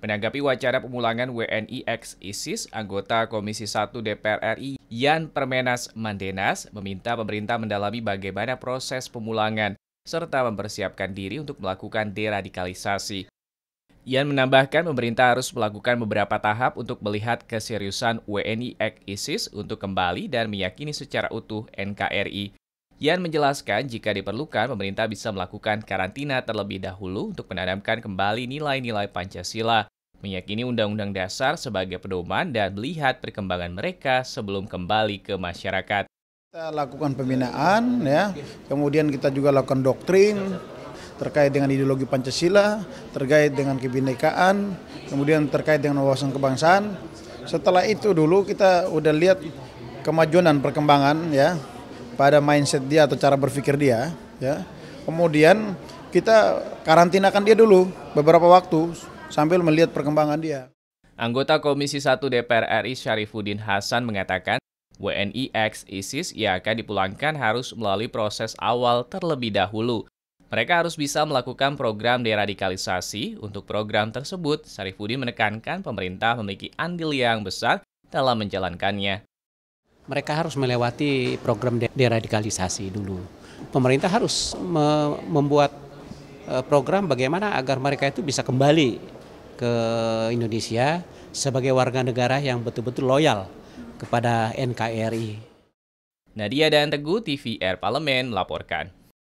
Menanggapi wacana pemulangan WNI ex ISIS, anggota Komisi 1 DPR RI Yan Permenas Mandenas meminta pemerintah mendalami bagaimana proses pemulangan serta mempersiapkan diri untuk melakukan deradikalisasi. Yan menambahkan pemerintah harus melakukan beberapa tahap untuk melihat keseriusan WNI ex ISIS untuk kembali dan meyakini secara utuh NKRI. Yan menjelaskan jika diperlukan pemerintah bisa melakukan karantina terlebih dahulu untuk menanamkan kembali nilai-nilai Pancasila, meyakini Undang-Undang Dasar sebagai pedoman dan melihat perkembangan mereka sebelum kembali ke masyarakat. Kita lakukan pembinaan, ya. kemudian kita juga lakukan doktrin terkait dengan ideologi Pancasila, terkait dengan kebinekaan, kemudian terkait dengan wawasan kebangsaan. Setelah itu dulu kita udah lihat kemajuan dan perkembangan ya pada mindset dia atau cara berpikir dia ya kemudian kita karantinakan dia dulu beberapa waktu sambil melihat perkembangan dia Anggota Komisi 1 DPR RI Syarifuddin Hasan mengatakan WNI ex ISIS yang akan dipulangkan harus melalui proses awal terlebih dahulu. Mereka harus bisa melakukan program deradikalisasi. Untuk program tersebut, Syarifuddin menekankan pemerintah memiliki andil yang besar dalam menjalankannya mereka harus melewati program deradikalisasi dulu. Pemerintah harus membuat e, program bagaimana agar mereka itu bisa kembali ke Indonesia sebagai warga negara yang betul-betul loyal kepada NKRI. Nadia dan Teguh TVR Parlemen laporkan.